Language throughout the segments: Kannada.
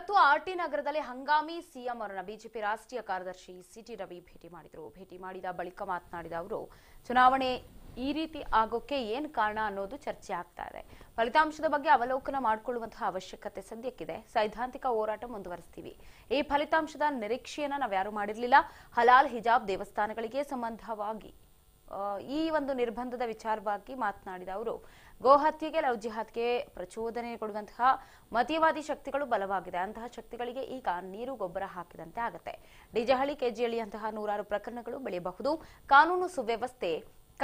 ಇವತ್ತು ಆರ್ಟಿ ನಗರದಲ್ಲಿ ಹಂಗಾಮಿ ಸಿಎಂ ಅವರನ್ನು ಬಿಜೆಪಿ ರಾಷ್ಟ್ರೀಯ ಕಾರ್ಯದರ್ಶಿ ಸಿಟಿ ರವಿ ಭೇಟಿ ಮಾಡಿದರು ಭೇಟಿ ಮಾಡಿದ ಬಳಿಕ ಮಾತನಾಡಿದ ಅವರು ಚುನಾವಣೆ ಈ ರೀತಿ ಆಗೋಕೆ ಏನ್ ಕಾರಣ ಅನ್ನೋದು ಚರ್ಚೆ ಆಗ್ತಾ ಇದೆ ಫಲಿತಾಂಶದ ಬಗ್ಗೆ ಅವಲೋಕನ ಮಾಡಿಕೊಳ್ಳುವಂತಹ ಅವಶ್ಯಕತೆ ಸದ್ಯಕ್ಕಿದೆ ಸೈದ್ಧಾಂತಿಕ ಹೋರಾಟ ಮುಂದುವರಿಸ್ತೀವಿ ಈ ಫಲಿತಾಂಶದ ನಿರೀಕ್ಷೆಯನ್ನ ನಾವ್ಯಾರು ಮಾಡಿರಲಿಲ್ಲ ಹಲಾಲ್ ಹಿಜಾಬ್ ದೇವಸ್ಥಾನಗಳಿಗೆ ಸಂಬಂಧವಾಗಿ ಈ ಒಂದು ನಿರ್ಬಂಧದ ವಿಚಾರವಾಗಿ ಮಾತನಾಡಿದ ಅವರು ಗೋಹತ್ಯೆಗೆ ಲವ್ ಜಿಹಾದ್ಗೆ ಪ್ರಚೋದನೆ ಕೊಡುವಂತಹ ಮತೀಯವಾದಿ ಶಕ್ತಿಗಳು ಬಲವಾಗಿದೆ ಅಂತಹ ಶಕ್ತಿಗಳಿಗೆ ಈಗ ನೀರು ಗೊಬ್ಬರ ಹಾಕಿದಂತೆ ಆಗುತ್ತೆ ಡಿಜಹಳಿ ಅಂತಹ ನೂರಾರು ಪ್ರಕರಣಗಳು ಬೆಳೆಯಬಹುದು ಕಾನೂನು ಸುವ್ಯವಸ್ಥೆ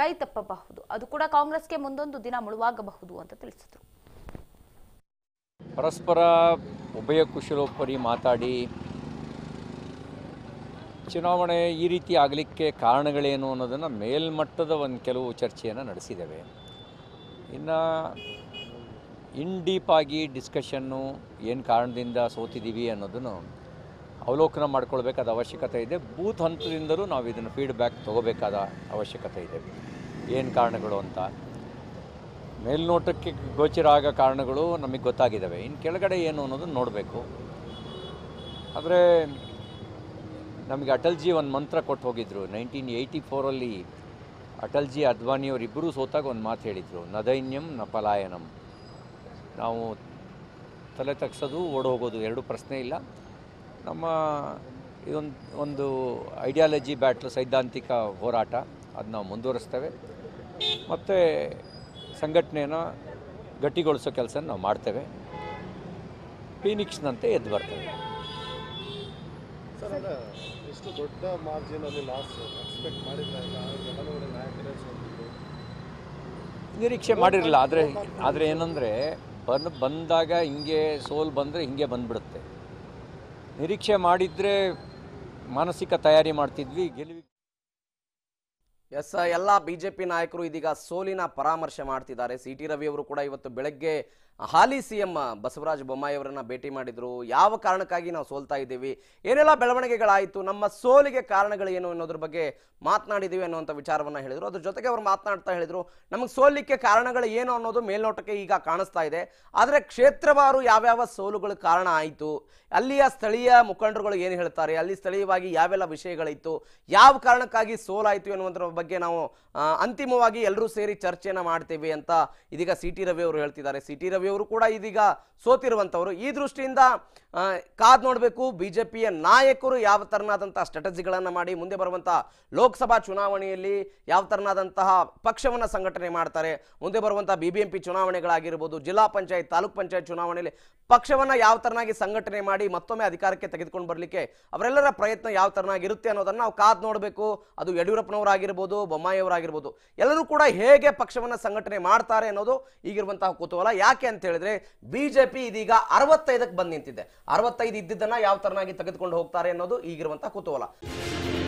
ಕೈ ತಪ್ಪಬಹುದು ಅದು ಕೂಡ ಕಾಂಗ್ರೆಸ್ಗೆ ಮುಂದೊಂದು ದಿನ ಮುಳುವಾಗಬಹುದು ಅಂತ ತಿಳಿಸಿದರು ಪರಸ್ಪರ ಉಭಯ ಕುಶಲೋಪರಿ ಮಾತಾಡಿ ಚುನಾವಣೆ ಈ ರೀತಿ ಆಗಲಿಕ್ಕೆ ಕಾರಣಗಳೇನು ಅನ್ನೋದನ್ನು ಮೇಲ್ಮಟ್ಟದ ಒಂದು ಕೆಲವು ಚರ್ಚೆಯನ್ನು ನಡೆಸಿದ್ದೇವೆ ಇನ್ನು ಇನ್ ಡೀಪಾಗಿ ಡಿಸ್ಕಷನ್ನು ಏನು ಕಾರಣದಿಂದ ಸೋತಿದ್ದೀವಿ ಅನ್ನೋದನ್ನು ಅವಲೋಕನ ಮಾಡ್ಕೊಳ್ಬೇಕಾದ ಅವಶ್ಯಕತೆ ಇದೆ ಬೂತ್ ಹಂತದಿಂದಲೂ ನಾವು ಇದನ್ನು ಫೀಡ್ಬ್ಯಾಕ್ ತೊಗೋಬೇಕಾದ ಅವಶ್ಯಕತೆ ಇದೆ ಏನು ಕಾರಣಗಳು ಅಂತ ಮೇಲ್ನೋಟಕ್ಕೆ ಗೋಚರ ಆಗೋ ಕಾರಣಗಳು ನಮಗೆ ಗೊತ್ತಾಗಿದ್ದಾವೆ ಇನ್ನು ಕೆಳಗಡೆ ಏನು ಅನ್ನೋದನ್ನು ನೋಡಬೇಕು ಆದರೆ ನಮಗೆ ಅಟಲ್ಜಿ ಒಂದು ಮಂತ್ರ ಕೊಟ್ಟು ಹೋಗಿದ್ರು ನೈನ್ಟೀನ್ ಏಯ್ಟಿ ಫೋರಲ್ಲಿ ಅಟಲ್ಜಿ ಅದ್ವಾನಿಯವರಿಬ್ಬರೂ ಸೋತಾಗ ಒಂದು ಮಾತು ಹೇಳಿದರು ನದೈನ್ಯಂ ನ ಪಲಾಯನಂ ನಾವು ತಲೆ ತಗ್ಸೋದು ಹೋಗೋದು ಎರಡು ಪ್ರಶ್ನೆ ಇಲ್ಲ ನಮ್ಮ ಇದೊಂದು ಒಂದು ಐಡಿಯಾಲಜಿ ಬ್ಯಾಟ್ಲು ಸೈದ್ಧಾಂತಿಕ ಹೋರಾಟ ಅದು ನಾವು ಮುಂದುವರಿಸ್ತೇವೆ ಮತ್ತು ಸಂಘಟನೆಯನ್ನು ಗಟ್ಟಿಗೊಳಿಸೋ ಕೆಲಸ ನಾವು ಮಾಡ್ತೇವೆ ಫೀನಿಕ್ಸ್ನಂತೆ ಎದ್ದು ಬರ್ತೇವೆ ಎಷ್ಟು ದೊಡ್ಡ ಅಲ್ಲಿ ಲಾಸ್ ಎಕ್ಸ್ಪೆಕ್ಟ್ ಮಾಡಿದ್ರೆ ನಾಯಕರೇ ಸೋತಿದ್ರು ನಿರೀಕ್ಷೆ ಮಾಡಿರಲಿಲ್ಲ ಆದರೆ ಆದರೆ ಏನಂದರೆ ಬನ್ ಬಂದಾಗ ಹಿಂಗೆ ಸೋಲ್ ಬಂದರೆ ಹಿಂಗೆ ಬಂದ್ಬಿಡುತ್ತೆ ನಿರೀಕ್ಷೆ ಮಾಡಿದರೆ ಮಾನಸಿಕ ತಯಾರಿ ಮಾಡ್ತಿದ್ವಿ ಗೆಲುವಿಗೆ ಎಸ್ ಎಲ್ಲ ಬಿಜೆಪಿ ನಾಯಕರು ಇದೀಗ ಸೋಲಿನ ಪರಾಮರ್ಶೆ ಮಾಡ್ತಿದ್ದಾರೆ ಸಿ ಟಿ ರವಿ ಅವರು ಕೂಡ ಇವತ್ತು ಬೆಳಗ್ಗೆ ಹಾಲಿ ಸಿಎಂ ಬಸವರಾಜ ಬೊಮ್ಮಾಯಿ ಅವರನ್ನ ಭೇಟಿ ಮಾಡಿದ್ರು ಯಾವ ಕಾರಣಕ್ಕಾಗಿ ನಾವು ಸೋಲ್ತಾ ಇದ್ದೀವಿ ಏನೆಲ್ಲ ಬೆಳವಣಿಗೆಗಳಾಯಿತು ನಮ್ಮ ಸೋಲಿಗೆ ಕಾರಣಗಳು ಏನು ಅನ್ನೋದ್ರ ಬಗ್ಗೆ ಮಾತನಾಡಿದೀವಿ ಅನ್ನುವಂಥ ವಿಚಾರವನ್ನು ಹೇಳಿದರು ಅದ್ರ ಜೊತೆಗೆ ಅವರು ಮಾತನಾಡ್ತಾ ಹೇಳಿದರು ನಮಗೆ ಸೋಲಿಕ್ಕೆ ಕಾರಣಗಳು ಏನು ಅನ್ನೋದು ಮೇಲ್ನೋಟಕ್ಕೆ ಈಗ ಕಾಣಿಸ್ತಾ ಇದೆ ಆದರೆ ಕ್ಷೇತ್ರವಾರು ಯಾವ್ಯಾವ ಸೋಲುಗಳು ಕಾರಣ ಆಯಿತು ಅಲ್ಲಿಯ ಸ್ಥಳೀಯ ಮುಖಂಡರುಗಳು ಏನು ಹೇಳ್ತಾರೆ ಅಲ್ಲಿ ಸ್ಥಳೀಯವಾಗಿ ಯಾವೆಲ್ಲ ವಿಷಯಗಳಿತ್ತು ಯಾವ ಕಾರಣಕ್ಕಾಗಿ ಸೋಲಾಯಿತು ಎನ್ನುವಂಥ ಬಗ್ಗೆ ನಾವು ಅಂತಿಮವಾಗಿ ಎಲ್ಲರೂ ಸೇರಿ ಚರ್ಚೆನ ಮಾಡ್ತೇವೆ ಅಂತ ಇದೀಗ ಸಿ ಟಿ ರವಿ ಅವರು ಹೇಳ್ತಿದ್ದಾರೆ ಸಿ ಟಿ ರವಿ ಅವರು ಕೂಡ ಇದೀಗ ಸೋತಿರುವಂಥವ್ರು ಈ ದೃಷ್ಟಿಯಿಂದ ಕಾದ್ ನೋಡಬೇಕು ಬಿ ಜೆ ಪಿಯ ನಾಯಕರು ಯಾವ ತರನಾದಂಥ ಸ್ಟ್ರಾಟಜಿಗಳನ್ನು ಮಾಡಿ ಮುಂದೆ ಬರುವಂಥ ಲೋಕಸಭಾ ಚುನಾವಣೆಯಲ್ಲಿ ಯಾವ ತರನಾದಂತಹ ಪಕ್ಷವನ್ನು ಸಂಘಟನೆ ಮಾಡ್ತಾರೆ ಮುಂದೆ ಬರುವಂಥ ಬಿ ಬಿ ಎಂ ಪಿ ಚುನಾವಣೆಗಳಾಗಿರ್ಬೋದು ಜಿಲ್ಲಾ ಪಂಚಾಯತ್ ತಾಲೂಕ್ ಪಂಚಾಯತ್ ಚುನಾವಣೆಯಲ್ಲಿ ಪಕ್ಷವನ್ನು ಯಾವ ತರನಾಗಿ ಸಂಘಟನೆ ಮಾಡಿ ಮತ್ತೊಮ್ಮೆ ಅಧಿಕಾರಕ್ಕೆ ತೆಗೆದುಕೊಂಡು ಬರಲಿಕ್ಕೆ ಅವರೆಲ್ಲರ ಪ್ರಯತ್ನ ಯಾವ ತರನಾಗಿರುತ್ತೆ ಅನ್ನೋದನ್ನು ನಾವು ಕಾದ್ ನೋಡಬೇಕು ಅದು ಯಡಿಯೂರಪ್ಪನವರಾಗಿರ್ಬೋದು ಆಗಿರ್ಬೋದು ಬೊಮ್ಮಾಯಿಯವರಾಗಿರ್ಬೋದು ಎಲ್ಲರೂ ಕೂಡ ಹೇಗೆ ಪಕ್ಷವನ್ನು ಸಂಘಟನೆ ಮಾಡ್ತಾರೆ ಅನ್ನೋದು ಈಗಿರುವಂತಹ ಕುತೂಹಲ ಯಾಕೆ ಅಂತ ಹೇಳಿದ್ರೆ ಬಿಜೆಪಿ ಇದೀಗ ಅರವತ್ತೈದಕ್ಕೆ ಬಂದು ನಿಂತಿದೆ ಅರವತ್ತೈದು ಇದ್ದಿದ್ದನ್ನು ಯಾವ ಥರನಾಗಿ ತೆಗೆದುಕೊಂಡು ಹೋಗ್ತಾರೆ ಅನ್ನೋದು ಈಗಿರುವಂತಹ ಕುತೂಹಲ